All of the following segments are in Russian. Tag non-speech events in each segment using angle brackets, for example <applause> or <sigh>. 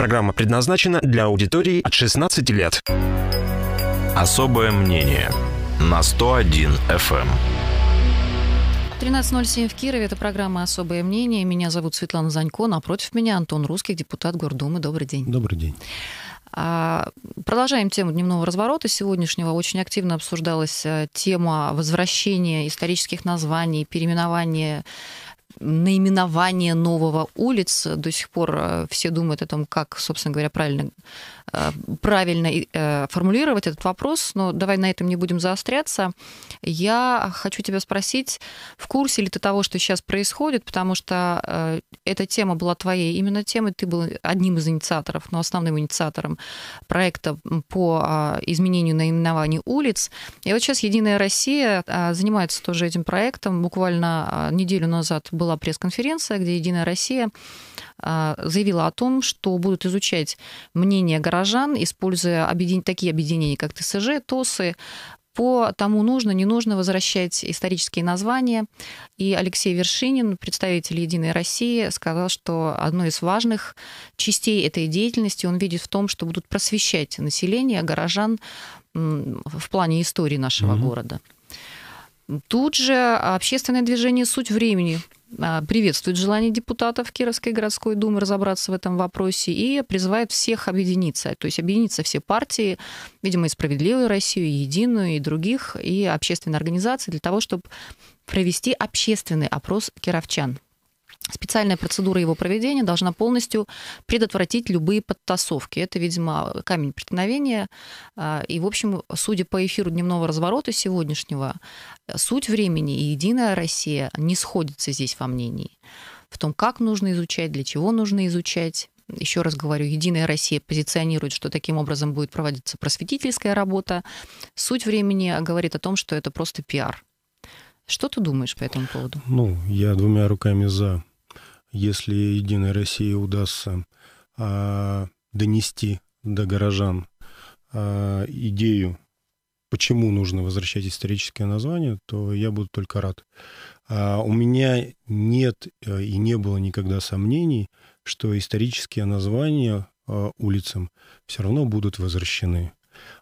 Программа предназначена для аудитории от 16 лет. Особое мнение на 101 FM. 13.07 в Кирове. Это программа «Особое мнение». Меня зовут Светлана Занько. Напротив меня Антон Русский, депутат Гордумы. Добрый день. Добрый день. А, продолжаем тему дневного разворота сегодняшнего. Очень активно обсуждалась э, тема возвращения исторических названий, переименования наименование нового улиц. До сих пор э, все думают о том, как, собственно говоря, правильно, э, правильно э, формулировать этот вопрос, но давай на этом не будем заостряться. Я хочу тебя спросить, в курсе ли ты того, что сейчас происходит, потому что эта тема была твоей именно темой, ты был одним из инициаторов, но основным инициатором проекта по а, изменению наименований улиц. И вот сейчас «Единая Россия» занимается тоже этим проектом. Буквально неделю назад была была пресс-конференция, где «Единая Россия» а, заявила о том, что будут изучать мнение горожан, используя объедин... такие объединения, как ТСЖ, ТОСы, по тому, нужно, не нужно возвращать исторические названия. И Алексей Вершинин, представитель «Единой России», сказал, что одной из важных частей этой деятельности он видит в том, что будут просвещать население, горожан в плане истории нашего угу. города. Тут же общественное движение «Суть времени» а, приветствует желание депутатов Кировской городской думы разобраться в этом вопросе и призывает всех объединиться. То есть объединиться все партии, видимо, и «Справедливую Россию», и «Единую», и других, и общественные организации для того, чтобы провести общественный опрос кировчан. Специальная процедура его проведения должна полностью предотвратить любые подтасовки. Это, видимо, камень преткновения. А, и, в общем, судя по эфиру дневного разворота сегодняшнего, суть времени и «Единая Россия» не сходятся здесь во мнении. В том, как нужно изучать, для чего нужно изучать. Еще раз говорю, «Единая Россия» позиционирует, что таким образом будет проводиться просветительская работа. Суть времени говорит о том, что это просто пиар. Что ты думаешь по этому поводу? Ну, я двумя руками за если «Единой России» удастся а, донести до горожан а, идею, почему нужно возвращать историческое название, то я буду только рад. А, у меня нет э, и не было никогда сомнений, что исторические названия а, улицам все равно будут возвращены.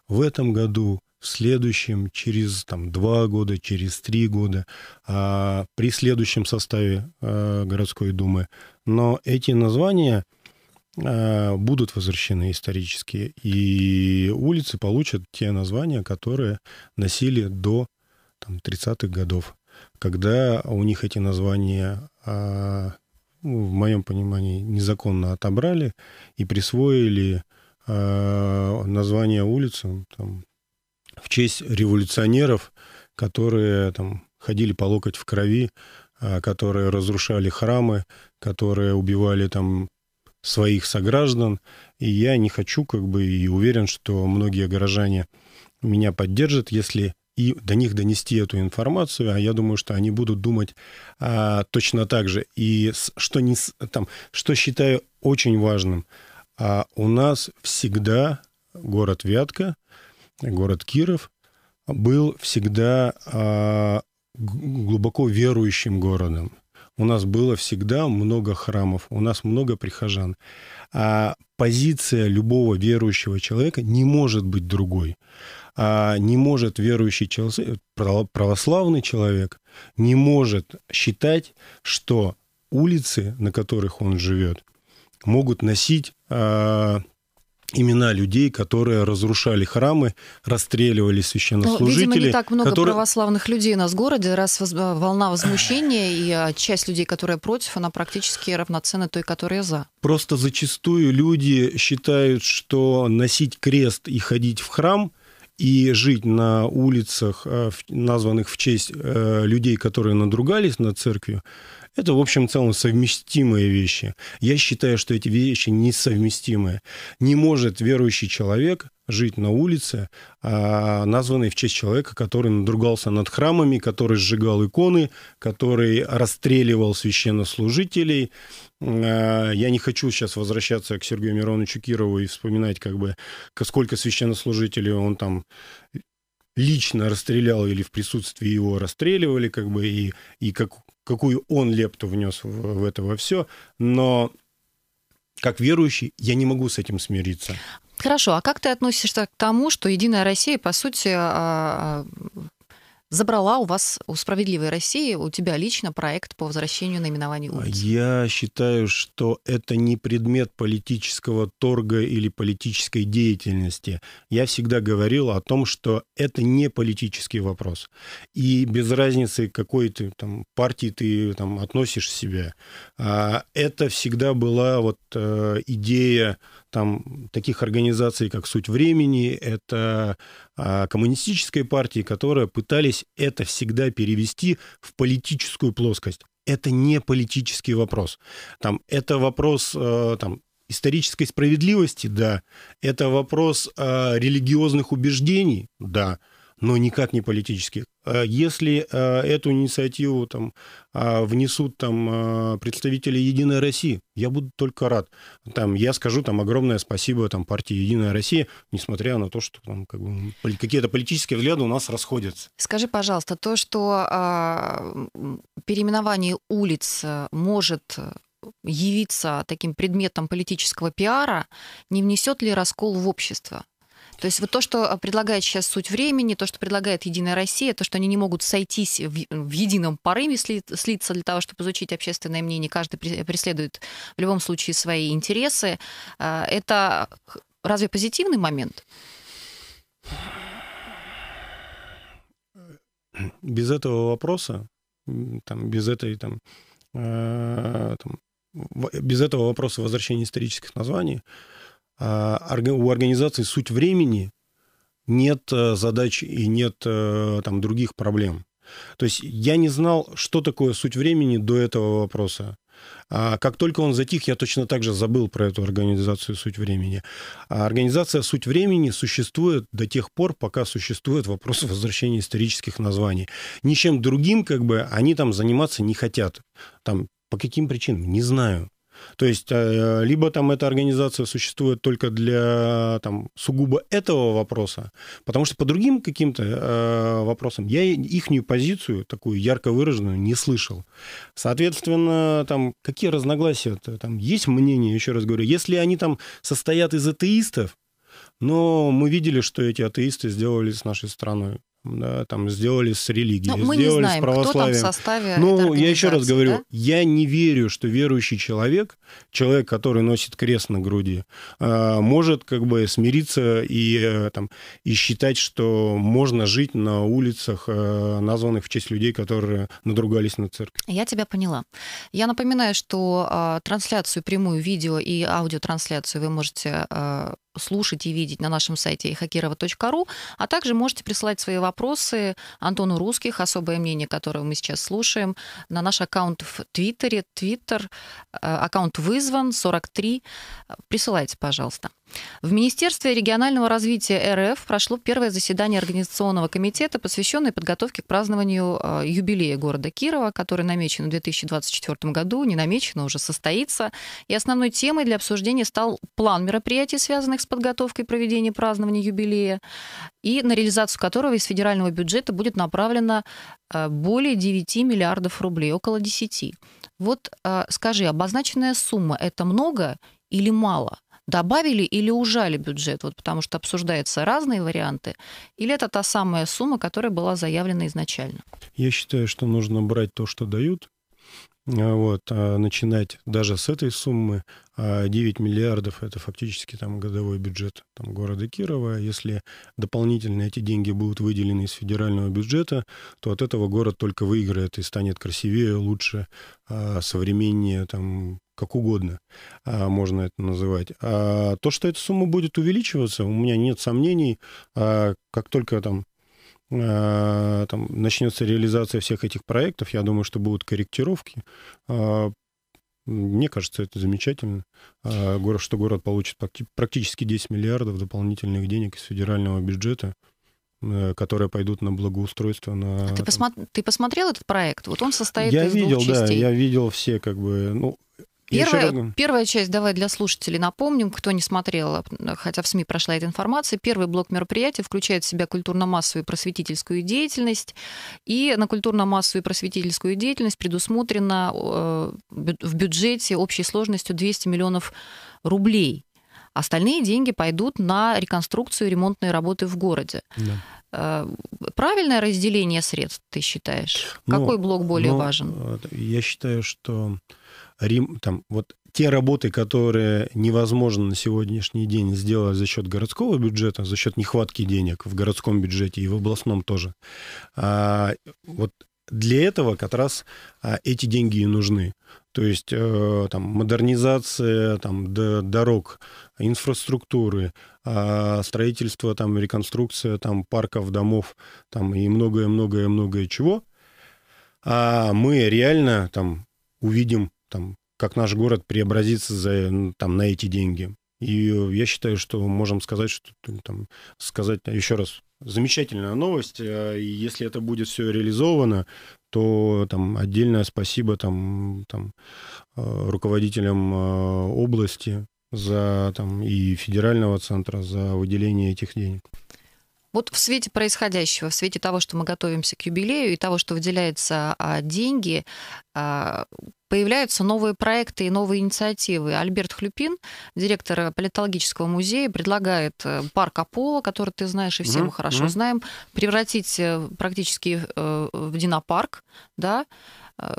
В этом году в следующем, через там, два года, через три года, а, при следующем составе а, городской думы. Но эти названия а, будут возвращены исторически, и улицы получат те названия, которые носили до там, 30-х годов, когда у них эти названия а, ну, в моем понимании, незаконно отобрали и присвоили э, название улицам там, в честь революционеров, которые там, ходили по локоть в крови, а, которые разрушали храмы, которые убивали там своих сограждан. И я не хочу, как бы, и уверен, что многие горожане меня поддержат, если и до них донести эту информацию, а я думаю, что они будут думать а, точно так же. И что, не, там, что считаю очень важным, а у нас всегда город Вятка, город Киров, был всегда а, глубоко верующим городом. У нас было всегда много храмов, у нас много прихожан. А позиция любого верующего человека не может быть другой. А не может верующий человек, православный человек, не может считать, что улицы, на которых он живет, могут носить а, имена людей, которые разрушали храмы, расстреливали священнослужителей. Ну, видимо, не так много которые... православных людей у нас в городе, раз э, волна возмущения, и а, часть людей, которые против, она практически равноценна той, которая за. Просто зачастую люди считают, что носить крест и ходить в храм и жить на улицах, э, названных в честь э, людей, которые надругались над церковью, это, в общем целом, совместимые вещи. Я считаю, что эти вещи несовместимые. Не может верующий человек жить на улице, а, названной в честь человека, который надругался над храмами, который сжигал иконы, который расстреливал священнослужителей. А, я не хочу сейчас возвращаться к Сергею Мироновичу Кирову и вспоминать, как бы, сколько священнослужителей он там лично расстрелял или в присутствии его расстреливали, как бы, и, и как, какую он лепту внес в, в это во все, но как верующий я не могу с этим смириться. Хорошо, а как ты относишься к тому, что Единая Россия, по сути, а, а, забрала у вас, у «Справедливой России», у тебя лично проект по возвращению наименований улиц? Я считаю, что это не предмет политического торга или политической деятельности. Я всегда говорил о том, что это не политический вопрос. И без разницы, какой ты там, партии ты там, относишь себя, а, это всегда была вот э, идея там таких организаций, как «Суть времени», это а, коммунистической партии, которые пытались это всегда перевести в политическую плоскость. Это не политический вопрос. Там, это вопрос э, там, исторической справедливости, да. Это вопрос а, религиозных убеждений, да но никак не политических. Э, если э, эту инициативу там, а, внесут там, э, представители «Единой России», я буду только рад. Там, я скажу там, огромное спасибо там, партии «Единая Россия», несмотря на то, что там, как бы, какие-то политические взгляды у нас расходятся. Скажи, пожалуйста, то, что э, переименование улиц может явиться таким предметом политического пиара, не внесет ли раскол в общество? То есть вот то, что а, предлагает сейчас суть времени, то, что предлагает Единая Россия, то, что они не могут сойтись в, в едином порыве, слиться для того, чтобы изучить общественное мнение, каждый преследует в любом случае свои интересы, а, это разве позитивный момент? Без этого вопроса, там, без этой там, э, там без этого вопроса возвращения исторических названий, а, у организации суть времени, нет э, задач и нет э, там, других проблем. То есть я не знал, что такое суть времени до этого вопроса. А как только он затих, я точно так же забыл про эту организацию «Суть времени». А организация «Суть времени» существует до тех пор, пока существует вопрос возвращения исторических названий. Ничем другим как бы они там заниматься не хотят. Там по каким причинам? Не знаю. То есть э, либо там эта организация существует только для там, сугубо этого вопроса, потому что по другим каким-то э, вопросам я ихнюю позицию, такую ярко выраженную, не слышал. Соответственно, там какие разногласия-то? Там есть мнение, еще раз говорю, если они там состоят из атеистов, но мы видели, что эти атеисты сделали с нашей страной да, там сделали с религией, Но ну, мы сделали не знаем, с православием. Кто там в составе ну, я еще раз говорю, да? я не верю, что верующий человек, человек, который носит крест на груди, а, может как бы смириться и, э, там, и считать, что можно жить на улицах, э, названных в честь людей, которые надругались на церкви Я тебя поняла. Я напоминаю, что а, трансляцию прямую видео и аудиотрансляцию вы можете э, слушать и видеть на нашем сайте ihakirova.ru, а также можете присылать свои вопросы вопросы Антону Русских, особое мнение которого мы сейчас слушаем, на наш аккаунт в Твиттере, Твиттер, э, аккаунт вызван, 43. Присылайте, пожалуйста. В Министерстве регионального развития РФ прошло первое заседание Организационного комитета, посвященное подготовке к празднованию э, юбилея города Кирова, который намечен в 2024 году, не намечено, уже состоится. И основной темой для обсуждения стал план мероприятий, связанных с подготовкой и проведением празднования юбилея и на реализацию которого из федерального бюджета будет направлено э, более 9 миллиардов рублей, около 10. Вот э, скажи, обозначенная сумма – это много или мало? Добавили или ужали бюджет, вот потому что обсуждаются разные варианты, или это та самая сумма, которая была заявлена изначально? Я считаю, что нужно брать то, что дают, а, вот, а, начинать даже с этой суммы, а 9 миллиардов это фактически там годовой бюджет там, города Кирова. Если дополнительно эти деньги будут выделены из федерального бюджета, то от этого город только выиграет и станет красивее, лучше, а, современнее, там, как угодно можно это называть. А то, что эта сумма будет увеличиваться, у меня нет сомнений, как только там Э, там, начнется реализация всех этих проектов, я думаю, что будут корректировки. А, мне кажется, это замечательно, а, что город получит практически 10 миллиардов дополнительных денег из федерального бюджета э, которые пойдут на благоустройство. На, а ты, там... посмотри, ты посмотрел этот проект? Вот он состоит я из видел, двух частей. Да, я видел все как бы... Ну, Первая, первая часть, давай для слушателей напомним, кто не смотрел, хотя в СМИ прошла эта информация. Первый блок мероприятия включает в себя культурно-массовую и просветительскую деятельность. И на культурно-массовую и просветительскую деятельность предусмотрено э, в бюджете общей сложностью 200 миллионов рублей. Остальные деньги пойдут на реконструкцию и ремонтные работы в городе. Да. Э, правильное разделение средств, ты считаешь? Но, ну, Какой блок более но ну, важен? Э, я считаю, что Рим там, вот те работы, которые невозможно на сегодняшний день сделать за счет городского бюджета, за счет нехватки денег в городском бюджете и в областном тоже, а, вот для этого как раз а, эти деньги и нужны. То есть э, там, модернизация там, дорог, инфраструктуры, э, строительство, там, реконструкция там, парков, домов там, и многое-многое-многое чего, а мы реально там, увидим там, как наш город преобразится за, там, на эти деньги. И э, я считаю, что можем сказать, что там, сказать еще раз, замечательная новость. А, и если это будет все реализовано, то там отдельное спасибо там, там, э, руководителям э, области за, там, и федерального центра за выделение этих денег. Вот в свете происходящего, в свете того, что мы готовимся к юбилею и того, что выделяются а, деньги, а, появляются новые проекты и новые инициативы. Альберт Хлюпин, директор Политологического музея, предлагает э, парк Аполло, который ты знаешь и все mm-hmm. мы хорошо mm-hmm. знаем, превратить э, практически э, в динопарк, да, Э,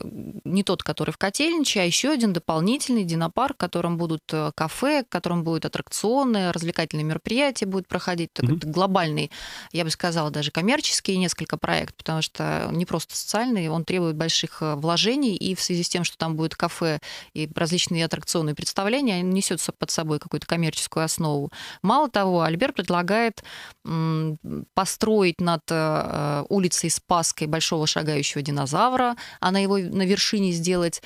не тот, который в Котельниче, а еще один дополнительный динопарк, в котором будут э, кафе, в котором будут аттракционы, развлекательные мероприятия будут проходить. mm-hmm. глобальный, я бы сказала, даже коммерческий несколько проект, потому что не просто социальный, он требует больших э, вложений, и в связи с тем, что там будет кафе и различные аттракционные представления, они несет под собой какую-то коммерческую основу. Мало того, Альберт предлагает построить над улицей Спаской большого шагающего динозавра, а на его его на вершине сделать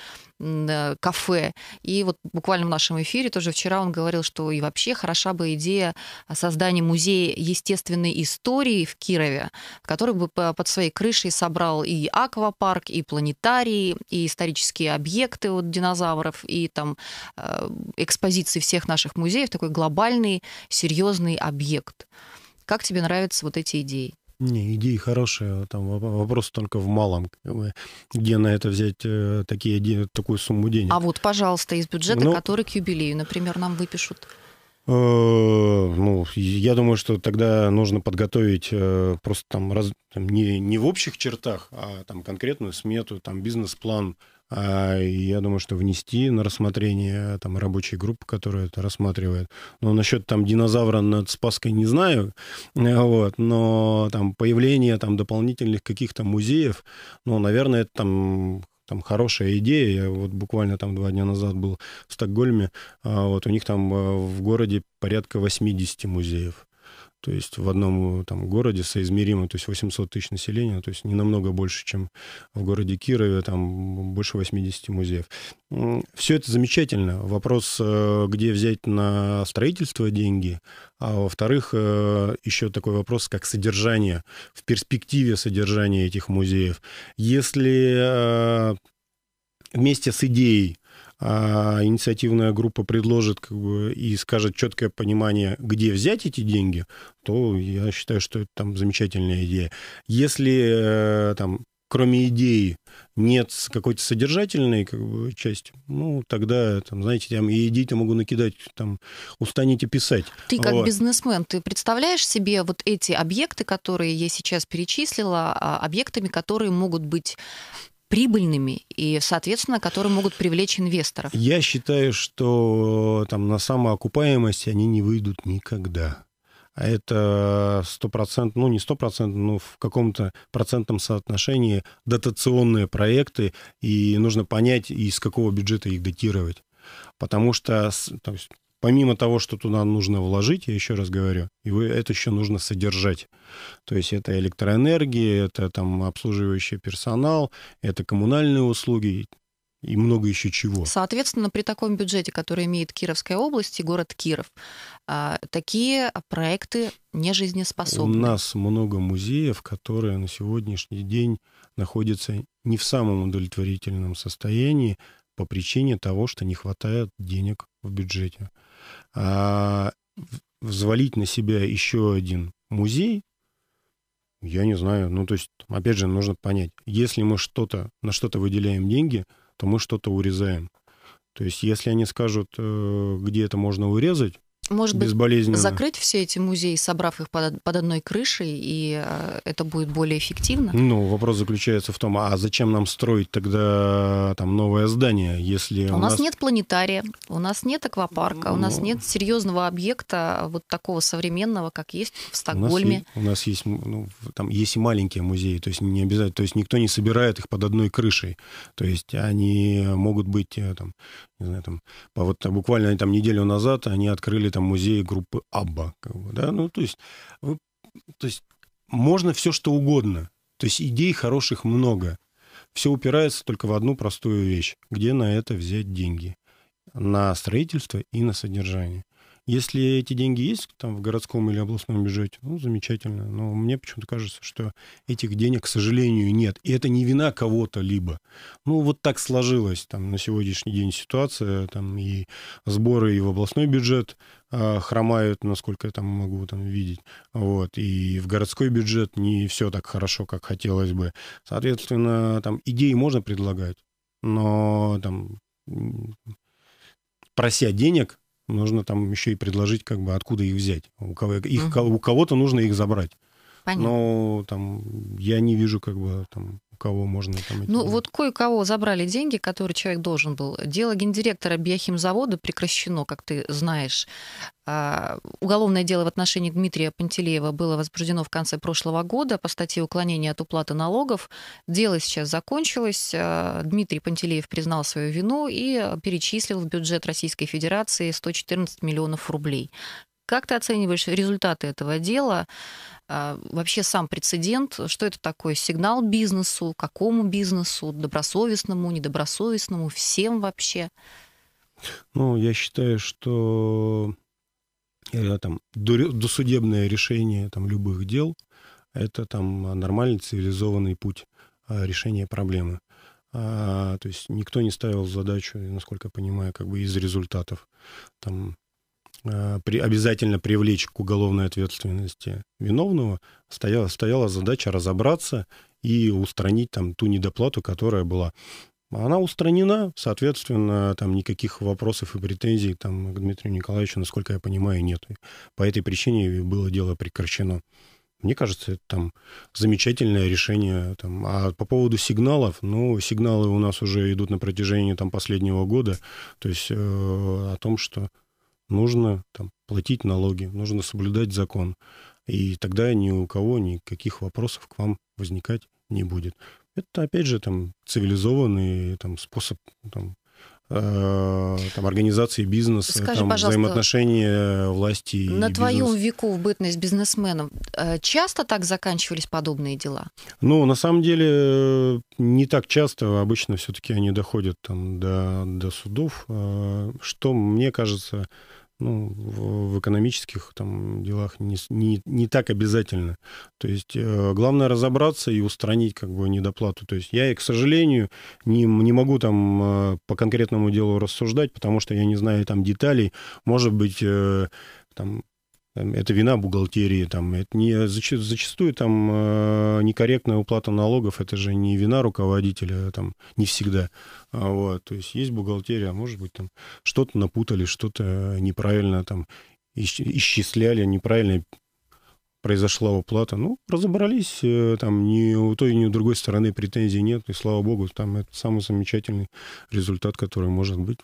кафе. И вот буквально в нашем эфире тоже вчера он говорил, что и вообще хороша бы идея создания музея естественной истории в Кирове, который бы под своей крышей собрал и аквапарк, и планетарий, и исторические объекты от динозавров, и там э, экспозиции всех наших музеев, такой глобальный, серьезный объект. Как тебе нравятся вот эти идеи? Не, идеи хорошие. А там вопрос только в малом. Где на это взять э, такие, такую сумму денег? А вот, пожалуйста, из бюджета, ну, который к юбилею, например, нам выпишут. Э, ну, я думаю, что тогда нужно подготовить э, просто там, раз, там не, не в общих чертах, а там конкретную смету, там бизнес-план, а, я думаю, что внести на рассмотрение там рабочей группы, которая это рассматривает. Но ну, насчет там динозавра над Спаской не знаю, э, вот, но там появление там дополнительных каких-то музеев, ну, наверное, это там там хорошая идея. Я вот буквально там два дня назад был в Стокгольме. А, вот у них там э, в городе порядка 80 музеев. То есть в одном э, там, городе соизмеримо, то есть 800 тысяч населения, то есть не намного больше, чем в городе Кирове, там больше 80 музеев. Все это замечательно. Вопрос, э, где взять на строительство деньги, а во-вторых, э, еще такой вопрос, как содержание, в перспективе содержания этих музеев. Если вместе с идеей а инициативная группа предложит как бы, и скажет четкое понимание, где взять эти деньги, то я считаю, что это там замечательная идея. Если э, там кроме идеи нет какой-то содержательной как бы, части, ну, тогда, там, знаете, там, и идеи-то могу накидать, там, устанете писать. Ты как вот. бизнесмен, ты представляешь себе вот эти объекты, которые я сейчас перечислила, а, объектами, которые могут быть прибыльными и, соответственно, которые могут привлечь инвесторов? Я считаю, что э, там на самоокупаемость они не выйдут никогда. А это стопроцентно, ну не стопроцентно, но в каком-то процентном соотношении дотационные проекты, и нужно понять, из какого бюджета их датировать. Потому что есть, помимо того, что туда нужно вложить, я еще раз говорю, его, это еще нужно содержать. То есть это электроэнергия, это там обслуживающий персонал, это коммунальные услуги и много еще чего. Соответственно, при таком бюджете, который имеет Кировская область и город Киров, а, такие проекты не жизнеспособны. У нас много музеев, которые на сегодняшний день находятся не в самом удовлетворительном состоянии по причине того, что не хватает денег в бюджете. А взвалить на себя еще один музей, я не знаю. Ну, то есть, опять же, нужно понять. Если мы что-то, на что-то выделяем деньги, то мы что-то урезаем. То есть, если они скажут, э, где это можно урезать, может быть, закрыть все эти музеи, собрав их под, под одной крышей, и э, это будет более эффективно? Ну, вопрос заключается в том, а зачем нам строить тогда там новое здание, если у, у нас... нас нет планетария, у нас нет аквапарка, ну... у нас ну. нет серьезного объекта вот такого современного, как есть в Стокгольме. У нас есть, у нас есть ну, там есть и маленькие музеи, то есть не обязательно, то есть никто не собирает их под одной крышей, то есть они могут быть э, там, не знаю, там, вот буквально там неделю назад они открыли там музее группы Абба. Как бы, да? Ну, то есть, то есть можно все, что угодно. То есть идей хороших много. Все упирается только в одну простую вещь. Где на это взять деньги? На строительство и на содержание. Если эти деньги есть там в городском или областном бюджете, ну, замечательно. Но мне почему-то кажется, что этих денег, к сожалению, нет. И это не вина кого-то либо. Ну, вот так сложилась там на сегодняшний день ситуация, там и сборы и в областной бюджет а, хромают, насколько я там могу там видеть. Вот. И в городской бюджет не все так хорошо, как хотелось бы. Соответственно, там идеи можно предлагать, но там прося денег, нужно там еще и предложить, как бы, откуда их взять. У, кого, их, угу. у кого-то нужно их забрать. Понятно. Но там я не вижу, как бы, там, кого можно там... Ну, эти... Ну, вот кое-кого забрали деньги, которые человек должен был. Дело гендиректора биохимзавода прекращено, как ты знаешь. А, уголовное дело в отношении Дмитрия Пантелеева было возбуждено в конце прошлого года по статье «Уклонение от уплаты налогов». Дело сейчас закончилось. А, Дмитрий Пантелеев признал свою вину и перечислил в бюджет Российской Федерации 114 миллионов рублей. Как ты оцениваешь результаты этого дела? А, вообще сам прецедент, что это такое? Сигнал бизнесу, какому бизнесу, добросовестному, недобросовестному, всем вообще? Ну, я считаю, что я, там, досудебное решение там, любых дел — это там, нормальный цивилизованный путь а, решения проблемы. А, то есть никто не ставил задачу, насколько я понимаю, как бы из результатов там Э, при, обязательно привлечь к уголовной ответственности виновного, стояла, стояла задача разобраться и устранить там ту недоплату, которая была. Она устранена, соответственно, там никаких вопросов и претензий там, к Дмитрию Николаевичу, насколько я понимаю, нет. По этой причине было дело прекращено. Мне кажется, это там замечательное решение. Там. А по поводу сигналов, ну, сигналы у нас уже идут на протяжении там, последнего года. То есть э, о том, что нужно там, платить налоги, нужно соблюдать закон. И тогда ни у кого никаких вопросов к вам возникать не будет. Это, опять же, там, цивилизованный там, способ там, Э, там, организации бизнеса, Скажи, там, взаимоотношения власти На и твоем веку в бытность бизнесменом э, часто так заканчивались подобные дела? Ну, на самом деле, э, не так часто. Обычно все-таки они доходят там, до, до судов, что, мне кажется, ну, в, в экономических там, делах не, не, не так обязательно. То есть э, главное разобраться и устранить как бы недоплату. То есть я, к сожалению, не, не могу там э, по конкретному делу рассуждать, потому что я не знаю там деталей. Может быть, э, там Эм, это вина бухгалтерии, там, это не, зачастую там э, некорректная уплата налогов, это же не вина руководителя, а там, не всегда. А вот, то есть есть бухгалтерия, а может быть, там что-то напутали, что-то неправильно там исчисляли, неправильно произошла уплата. Ну, разобрались, э, там ни у той, ни у другой стороны претензий нет, и слава богу, там это самый замечательный результат, который может быть.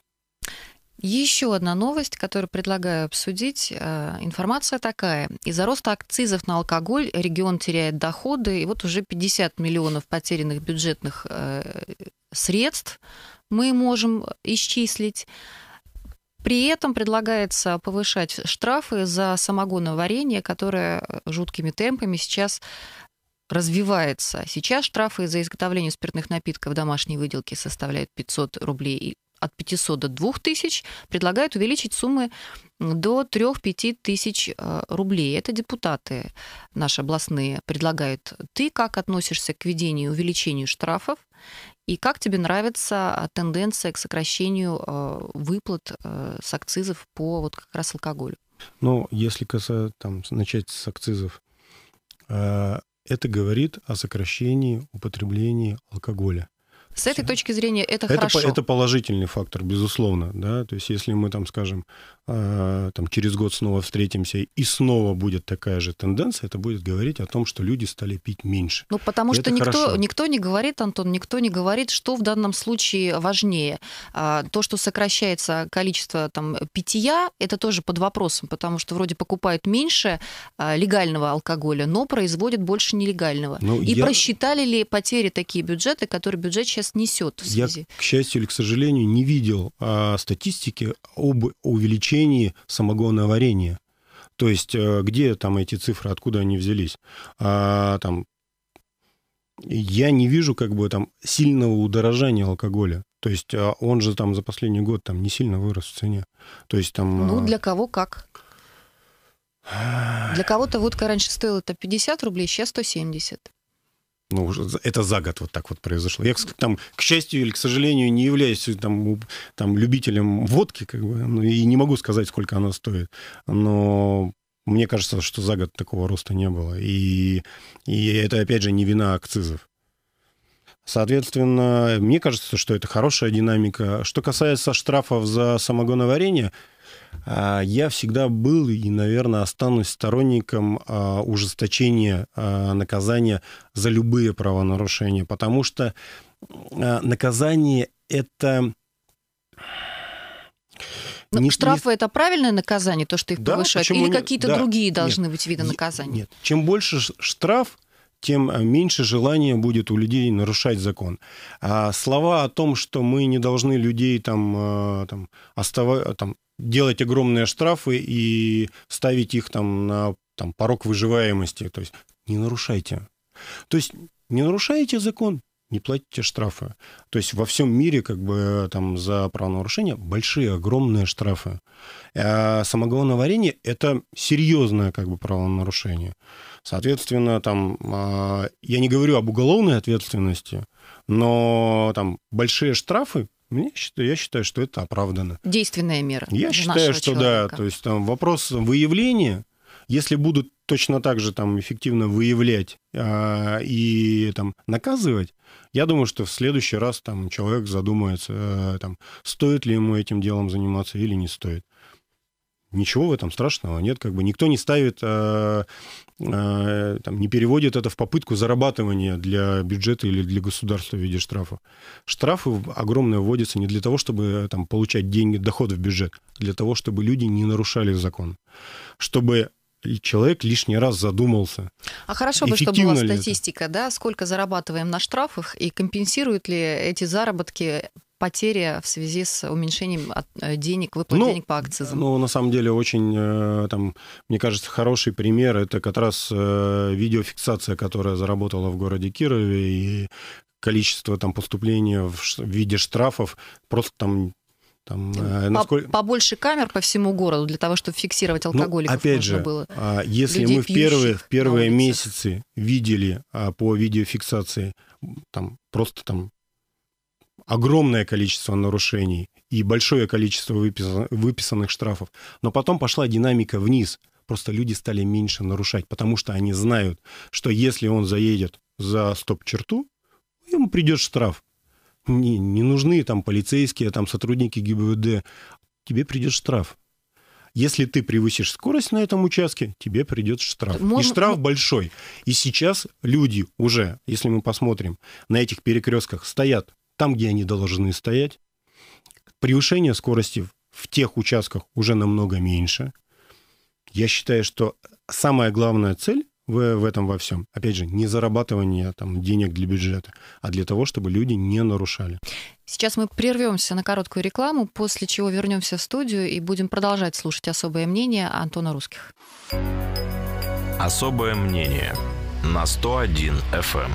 Еще одна новость, которую предлагаю обсудить. Э, информация такая. Из-за роста акцизов на алкоголь регион теряет доходы, и вот уже 50 миллионов потерянных бюджетных э, средств мы можем исчислить. При этом предлагается повышать штрафы за самогоноварение, которое жуткими темпами сейчас развивается. Сейчас штрафы за изготовление спиртных напитков в домашней выделке составляют 500 рублей от 500 до 2000, предлагают увеличить суммы до 3-5 тысяч э, рублей. Это депутаты наши областные предлагают. Ты как относишься к введению и увеличению штрафов? И как тебе нравится а, тенденция к сокращению э, выплат э, с акцизов по вот как раз алкоголю? Ну, если касается, там, начать с акцизов, это говорит о сокращении употребления алкоголя. С этой точки зрения это, это хорошо. это положительный фактор, безусловно. Да? То есть если мы, там, скажем, э, там, через год снова встретимся и снова будет такая же тенденция, это будет говорить о том, что люди стали пить меньше. Ну, потому и что никто, никто не говорит, Антон, никто не говорит, что в данном случае важнее. А, то, что сокращается количество там, питья, это тоже под вопросом, потому что вроде покупают меньше а, легального алкоголя, но производят больше нелегального. Ну, и я... просчитали ли потери такие бюджеты, которые бюджет сейчас нас в связи? Я, к счастью или к сожалению, не видел а, статистики об увеличении самогоноварения. То есть э, где там эти цифры, откуда они взялись? А, там, я не вижу как бы там сильного удорожания алкоголя. То есть а, он же там за последний год там не сильно вырос в цене. То есть там... Ну, а, для кого как? Для кого-то водка раньше стоила это 50 рублей, сейчас 170. Ну, это за год вот так вот произошло. Я там, к счастью или к сожалению, не являюсь там, там любителем водки, как бы, ну, и не могу сказать, сколько она стоит. Но мне кажется, что за год такого роста не было. И, и это, опять же, не вина акцизов. Соответственно, мне кажется, что это хорошая динамика. Что касается штрафов за самогоноварение, а, я всегда был и, наверное, останусь сторонником а, ужесточения а, наказания за любые правонарушения, потому что наказание это... Ну, не, штрафы не... это правильное наказание, то, что их да, повышают, или не... какие-то да, другие должны нет, быть виды наказания? Нет, чем больше штраф, тем меньше желания будет у людей нарушать закон. А слова о том, что мы не должны людей там, там, остава... там делать огромные штрафы и ставить их там на там, порог выживаемости. То есть не нарушайте. То есть не нарушайте закон, не платите штрафы. То есть во всем мире как бы там за правонарушение большие, огромные штрафы. А самогоноварение – это серьезное как бы правонарушение. Соответственно, там, а, я не говорю об уголовной ответственности, но там большие штрафы мне считаю, я считаю, что это оправдано. Действенная мера. Я считаю, что человека. да. То есть там вопрос выявления, если будут точно так же там эффективно выявлять а, и там наказывать, я думаю, что в следующий раз там человек задумается, а, там стоит ли ему этим делом заниматься или не стоит ничего в этом страшного нет, как бы никто не ставит, э, э, там, не переводит это в попытку зарабатывания для бюджета или для государства в виде штрафа. Штрафы огромные вводятся не для того, чтобы э, там, получать деньги, доходы в бюджет, а для того, чтобы люди не нарушали закон, чтобы и человек лишний раз задумался. А хорошо бы, чтобы была статистика, это? да, сколько зарабатываем на штрафах и компенсируют ли эти заработки потери в связи с уменьшением э, денег, выплат ну, денег по акцизам? Ну, на самом деле, очень, э, там, мне кажется, хороший пример – это как раз э, видеофиксация, которая заработала в городе Кирове, и количество там поступления в виде штрафов просто там там, по, насколько... Побольше камер по всему городу для того, чтобы фиксировать ну, алкоголиков. Ну, опять же, было а, если Людей мы в первые, в первые месяцы видели а, по видеофиксации там, просто там огромное количество нарушений и большое количество выписанных штрафов. Но потом пошла динамика вниз. Просто люди стали меньше нарушать, потому что они знают, что если он заедет за стоп-черту, ему придет штраф. Не, не нужны там полицейские, там сотрудники ГИБДД. Тебе придет штраф. Если ты превысишь скорость на этом участке, тебе придет штраф. Можно... И штраф большой. И сейчас люди уже, если мы посмотрим, на этих перекрестках стоят там, где они должны стоять. Превышение скорости в тех участках уже намного меньше. Я считаю, что самая главная цель в, в этом во всем. Опять же, не зарабатывание там, денег для бюджета, а для того, чтобы люди не нарушали. Сейчас мы прервемся на короткую рекламу, после чего вернемся в студию и будем продолжать слушать особое мнение Антона Русских. Особое мнение на 101 FM.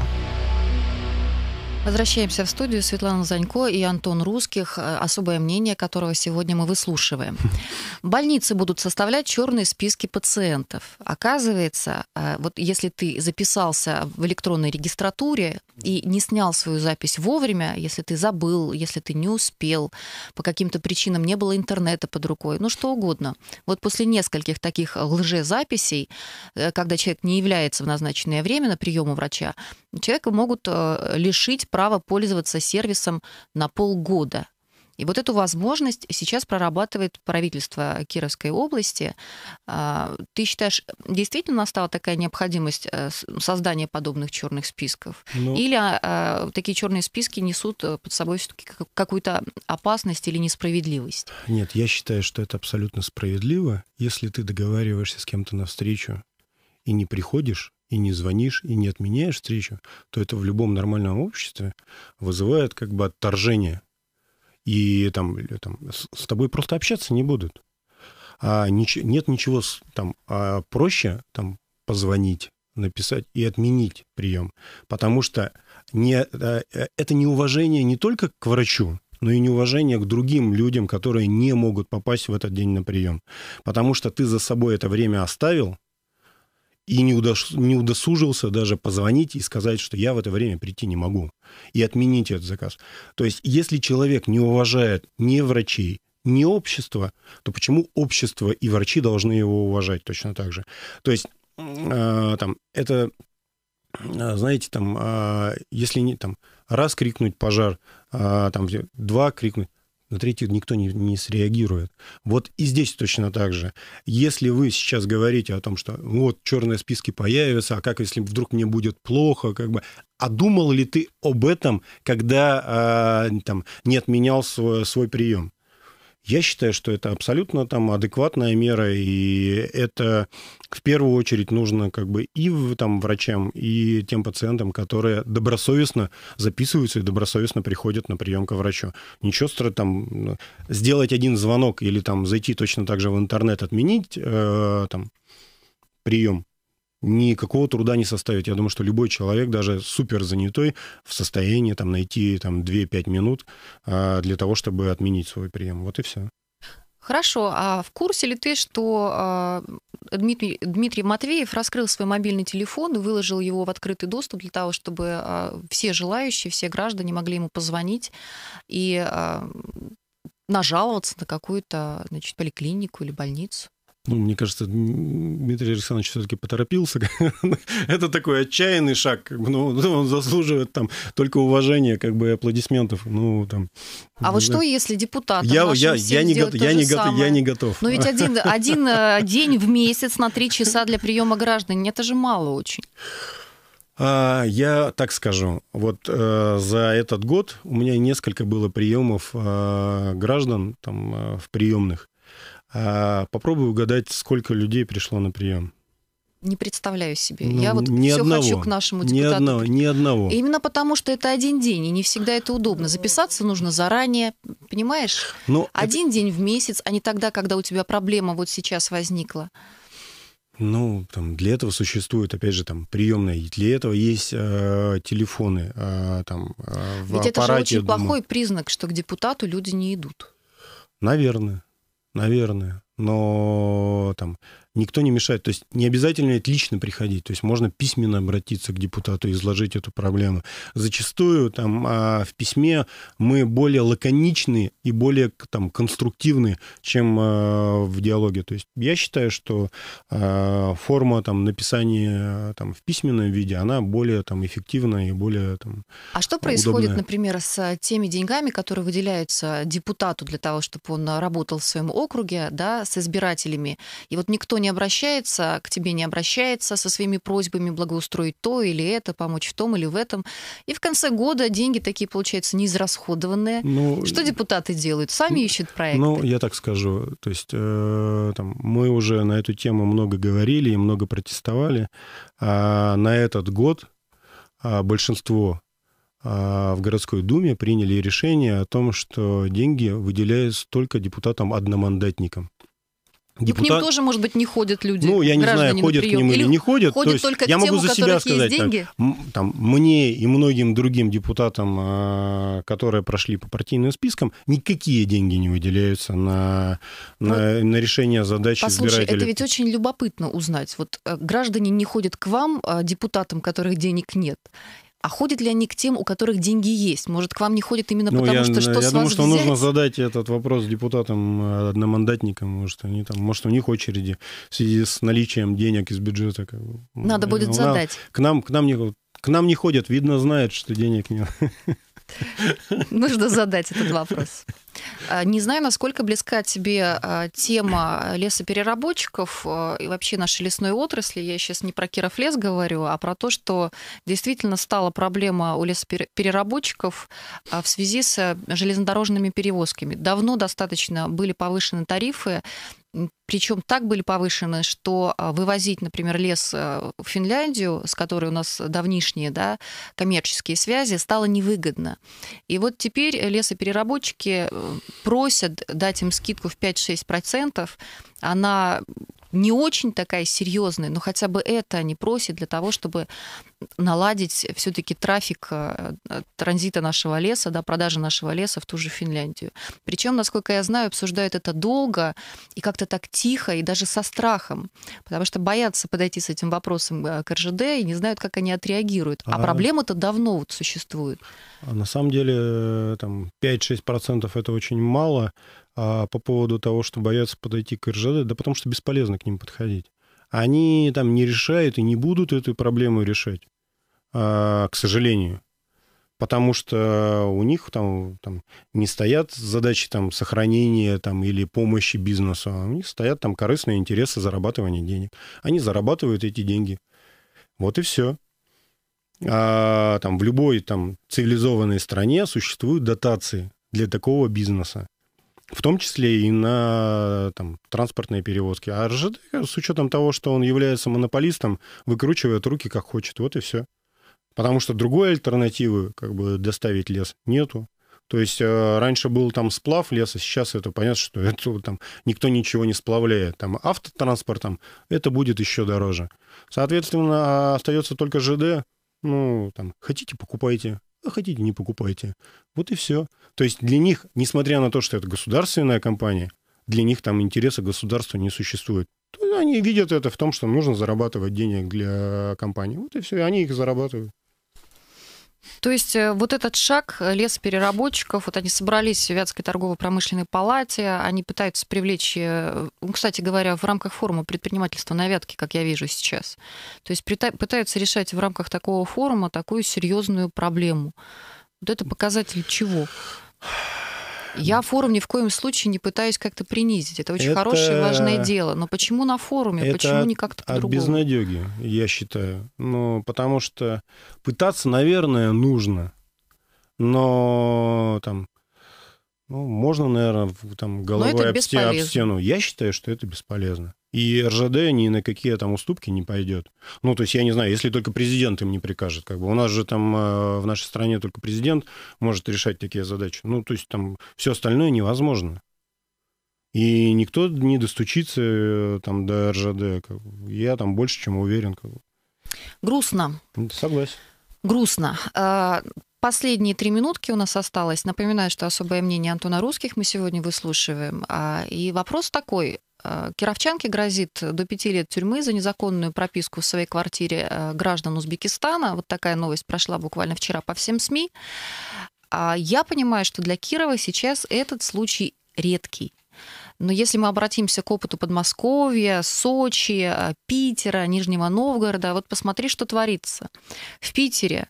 Возвращаемся в студию. Светлана Занько и Антон Русских, э, особое мнение которого сегодня мы выслушиваем. <laughs> Больницы будут составлять черные списки пациентов. Оказывается, э, вот если ты записался в электронной регистратуре и не снял свою запись вовремя, если ты забыл, если ты не успел, по каким-то причинам не было интернета под рукой, ну что угодно. Вот после нескольких таких лжезаписей, э, когда человек не является в назначенное время на прием у врача, человека могут лишить право пользоваться сервисом на полгода. И вот эту возможность сейчас прорабатывает правительство Кировской области. А, ты считаешь, действительно настала такая необходимость э, создания подобных черных списков? Ну, или а, а, такие черные списки несут э, под собой все-таки какую-то опасность или несправедливость? Нет, я считаю, что это абсолютно справедливо. Если ты договариваешься с кем-то на встречу и не приходишь, и не звонишь, и не отменяешь встречу, то это в любом нормальном обществе вызывает как бы отторжение. И там, там с тобой просто общаться не будут. А нич- нет ничего там а проще там позвонить, написать и отменить прием. Потому что не, э, это неуважение не только к врачу, но и неуважение к другим людям, которые не могут попасть в этот день на прием. Потому что ты за собой это время оставил, и не, удос... не удосужился даже позвонить и сказать, что я в это время прийти не могу, и отменить этот заказ. То есть, если человек не уважает ни врачей, ни общества, то почему общество и врачи должны его уважать точно так же? То есть, э, там, это, а, знаете, там, э, если не, там, раз крикнуть пожар, э, там, два крикнуть, на третьих никто не, не среагирует. Вот и здесь точно так же. Если вы сейчас говорите о том, что вот черные списки появятся, а как если вдруг мне будет плохо, как бы, а думал ли ты об этом, когда э, там, не отменял свой, свой прием? Я считаю, что это абсолютно там адекватная мера, и это в первую очередь нужно как бы и там врачам, и тем пациентам, которые добросовестно записываются и добросовестно приходят на прием к врачу. Ничего страшного, там сделать один звонок или там зайти точно так же в интернет, отменить э, там прием никакого труда не составит. Я думаю, что любой человек, даже супер занятой, в состоянии там, найти там, 2-5 минут а, для того, чтобы отменить свой прием. Вот и все. Хорошо, а в курсе ли ты, что э, Дмитрий, Дмитрий Матвеев раскрыл свой мобильный телефон и выложил его в открытый доступ для того, чтобы э, все желающие, все граждане могли ему позвонить и э, нажаловаться на какую-то значит, поликлинику или больницу? Ну, мне кажется, Дмитрий Александрович все-таки поторопился. <laughs> Это такой отчаянный шаг. Ну, <laughs> он заслуживает там только уважения, как бы аплодисментов. Ну, там. А вот что, если депутат? Я, я, я, не, го- я, не готов, я не готов. Но ведь один, <laughs> один э, день в месяц на три часа для приема граждан, это же мало очень. А, я так скажу, вот э, за этот год у меня несколько было приемов э, граждан там, э, в приемных. А, попробуй угадать, сколько людей пришло на прием. Не представляю себе. Ну, Я вот ни все одного, хочу к нашему депутату. Ни одного, ни одного. И именно потому, что это один день, и не всегда это удобно. Записаться нужно заранее, понимаешь? Но ну, один это... день в месяц, а не тогда, когда у тебя проблема вот сейчас возникла. Ну, там для этого существует, опять же, там приемная, для этого есть э, телефоны, э, там э, в Ведь аппарате. это же очень плохой признак, что к депутату люди не идут. Наверное наверное, но там никто не мешает. То есть не обязательно это лично приходить. То есть можно письменно обратиться к депутату и изложить эту проблему. Зачастую там а, в письме мы более лаконичны и более там, конструктивны, чем а, в диалоге. То есть я считаю, что а, форма там, написания там, в письменном виде, она более там, эффективна и более там, А что происходит, удобная. например, с теми деньгами, которые выделяются депутату для того, чтобы он работал в своем округе, да, с избирателями? И вот никто не не обращается, к тебе не обращается со своими просьбами благоустроить то или это, помочь в том или в этом. И в конце года деньги такие, получаются неизрасходованные. Ну, что депутаты делают? Сами ищут ну, проекты? Ну, я так скажу. То есть э, там, мы уже на эту тему много говорили и много протестовали. А на этот год а, большинство а, в городской думе приняли решение о том, что деньги выделяются только депутатам-одномандатникам. Депутат... Но к ним тоже, может быть, не ходят люди. Ну, я не знаю, ходят к ним или, или не ходят. ходят То есть только я тем, могу за себя сказать, деньги? Так, там, мне и многим другим депутатам, а, которые прошли по партийным спискам, никакие деньги не выделяются на, ну, на, на решение задачи послушай, избирателей. это ведь очень любопытно узнать. Вот э, граждане не ходят к вам, а депутатам, которых денег нет. А ходят ли они к тем, у которых деньги есть? Может, к вам не ходят именно ну, потому, я, что что я с думаю, вас что взять? нужно задать этот вопрос депутатам, э, одномандатникам, может, они там, может, у них очереди в связи с наличием денег из бюджета. Как бы. Надо будет Она, задать. К нам, к нам не, к нам не ходят, видно, знают, что денег нет. Нужно задать этот вопрос. Э, не знаю, насколько близка тебе э, тема лесопереработчиков э, и вообще нашей лесной отрасли. Я сейчас не про Киров лес говорю, а про то, что действительно стала проблема у лесопереработчиков в связи с железнодорожными перевозками. Давно достаточно были повышены тарифы, причем так были повышены, что вывозить, например, лес в Финляндию, с которой у нас давнишние да, коммерческие связи, стало невыгодно. И вот теперь лесопереработчики просят дать им скидку в 5-6%. Она не очень такая серьезная, но хотя бы это они просят для того, чтобы наладить все-таки трафик э, транзита нашего леса, да, продажи нашего леса в ту же Финляндию. Причем, насколько я знаю, обсуждают это долго и как-то так тихо, и даже со страхом, потому что боятся подойти с этим вопросом э, к РЖД и не знают, как они отреагируют. А, а проблема-то давно вот существует. А на самом деле э, там 5-6% это очень мало а, по поводу того, что боятся подойти к РЖД, да потому что бесполезно к ним подходить. Они там не решают и не будут эту проблему решать, а, к сожалению. Потому что у них там, там не стоят задачи там, сохранения там, или помощи бизнесу, а у них стоят там корыстные интересы зарабатывания денег. Они зарабатывают эти деньги. Вот и все. А там в любой там цивилизованной стране существуют дотации для такого бизнеса в том числе и на там, транспортные перевозки. А РЖД, с учетом того, что он является монополистом, выкручивает руки как хочет, вот и все. Потому что другой альтернативы, как бы доставить лес, нету. То есть э, раньше был там сплав леса, сейчас это понятно, что <laughs> это там никто ничего не сплавляет. Там автотранспортом это будет еще дороже. Соответственно, а остается только ЖД. Ну, там, хотите, покупайте хотите, не покупайте. Вот и все. То есть для них, несмотря на то, что это государственная компания, для них там интереса государства не существует. Они видят это в том, что нужно зарабатывать денег для компании. Вот и все, и они их зарабатывают. То есть э, вот этот шаг э, лес переработчиков, вот они собрались в Вятской торгово-промышленной палате, они пытаются привлечь, э, ну, кстати говоря, в рамках форума предпринимательства на Вятке, как я вижу сейчас. То есть пытаются решать в рамках такого форума такую серьезную проблему. Вот это показатель чего? Я форум ни в коем случае не пытаюсь как-то принизить. Это очень это... хорошее и важное дело. Но почему на форуме? Это почему не как-то по-другому? От безнадеги, я считаю. Ну, потому что пытаться, наверное, нужно. Но там ну, можно, наверное, в, там, головой об, об стену. Я считаю, что это бесполезно и РЖД ни на какие там уступки не пойдет. Ну, то есть, я не знаю, если только президент им не прикажет, как бы. У нас же там э, в нашей стране только президент может решать такие задачи. Ну, то есть, там все остальное невозможно. И никто не достучится э, там до РЖД. Как бы. Я там больше, чем уверен. Как бы. Грустно. Согласен. Грустно. А, последние три минутки у нас осталось. Напоминаю, что особое мнение Антона Русских мы сегодня выслушиваем. А, и вопрос такой. Э, кировчанке грозит до пяти лет тюрьмы за незаконную прописку в своей квартире э, граждан Узбекистана. Вот такая новость прошла буквально вчера по всем СМИ. А я понимаю, что для Кирова сейчас этот случай редкий. Но если мы обратимся к опыту Подмосковья, Сочи, э, Питера, Нижнего Новгорода, вот посмотри, что творится. В Питере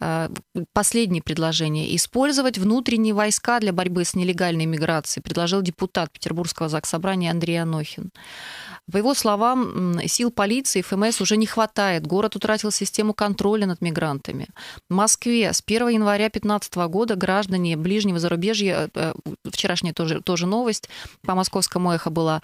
Э, Последнее предложение. Использовать внутренние войска для борьбы с нелегальной миграцией предложил депутат Петербургского заксобрания Андрей Анохин. По его словам, сил полиции и ФМС уже не хватает. Город утратил систему контроля над мигрантами. В Москве с 1 января 2015 года граждане ближнего зарубежья, э, э, вчерашняя тоже, тоже новость по московскому эхо была,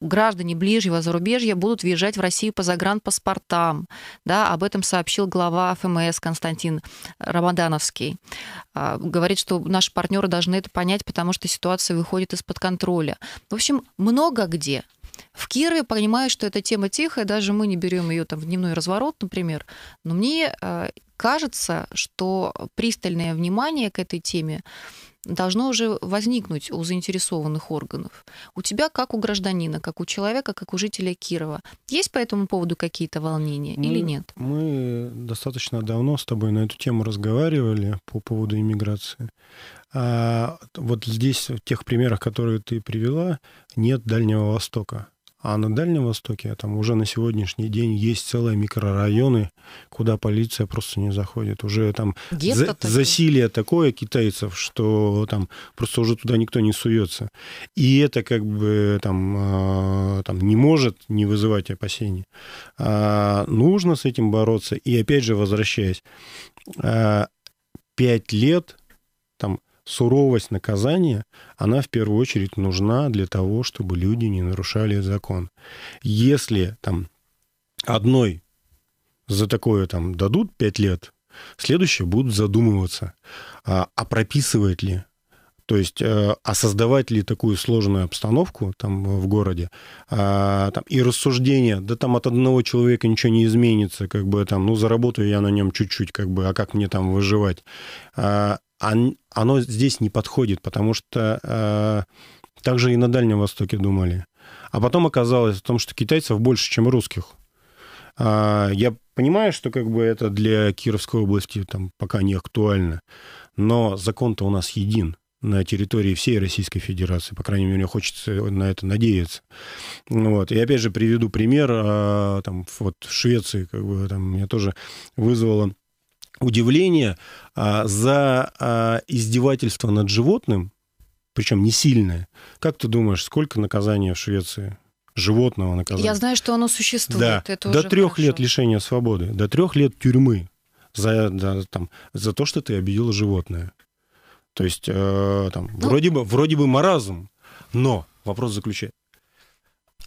граждане ближнего зарубежья будут въезжать в Россию по загранпаспортам. Да, об этом сообщил глава ФМС Константин Константин Рамадановский, а, говорит, что наши партнеры должны это понять, потому что ситуация выходит из-под контроля. В общем, много где. В Кирове понимаю, что эта тема тихая, даже мы не берем ее там в дневной разворот, например, но мне а, кажется, что пристальное внимание к этой теме должно уже возникнуть у заинтересованных органов. У тебя, как у гражданина, как у человека, как у жителя Кирова, есть по этому поводу какие-то волнения мы, или нет? Мы достаточно давно с тобой на эту тему разговаривали по поводу иммиграции. А вот здесь, в тех примерах, которые ты привела, нет Дальнего Востока. А на Дальнем Востоке, а там уже на сегодняшний день есть целые микрорайоны, куда полиция просто не заходит. Уже там за, засилие такое китайцев, что там просто уже туда никто не суется. И это как бы там, а, там не может не вызывать опасений. А нужно с этим бороться. И опять же, возвращаясь, а, пять лет там суровость наказания, она в первую очередь нужна для того, чтобы люди не нарушали закон. Если там одной за такое там дадут пять лет, следующие будут задумываться, а, а прописывает ли то есть, э, а создавать ли такую сложную обстановку там в городе, а, там, и рассуждение, да там от одного человека ничего не изменится, как бы там, ну, заработаю я на нем чуть-чуть, как бы, а как мне там выживать? А, оно здесь не подходит, потому что э, так же и на Дальнем Востоке думали. А потом оказалось о том, что китайцев больше, чем русских. А, я понимаю, что как бы это для Кировской области там пока не актуально, но закон-то у нас един на территории всей Российской Федерации. По крайней мере, мне хочется на это надеяться. Вот. И опять же приведу пример. Э, там, вот в Швеции как бы, там, меня тоже вызвало удивление а, за а, издевательство над животным, причем не сильное. Как ты думаешь, сколько наказания в Швеции? Животного наказания. Я знаю, что оно существует. Да. Это до трех лет лишения свободы, до трех лет тюрьмы за, да, там, за то, что ты обидела животное. То есть э, там, ну, вроде, бы, вроде бы маразм, но вопрос заключается.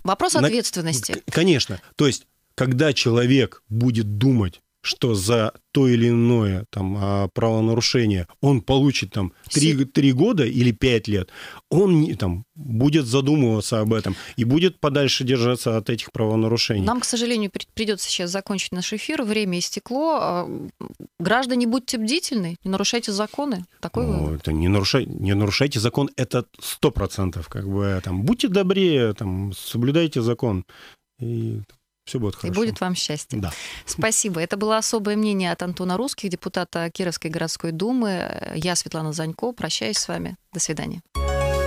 Вопрос ответственности. На, конечно. То есть, когда человек будет думать, что за то или иное там, а, правонарушение он получит там 3, 3 года или 5 лет, он там, будет задумываться об этом и будет подальше держаться от этих правонарушений. Нам, к сожалению, придется сейчас закончить наш эфир. Время истекло. А, граждане, будьте бдительны, не нарушайте законы. Такой ну, вывод. это не, нарушай, не нарушайте закон, это 100%. Как бы, там, будьте добрее, там, соблюдайте закон. И все будет хорошо. И будет вам счастье. Да. Спасибо. Это было особое мнение от Антона Русских, депутата Кировской городской думы. Я, Светлана Занько, прощаюсь с вами. До свидания.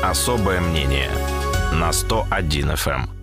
Особое мнение на 101 FM.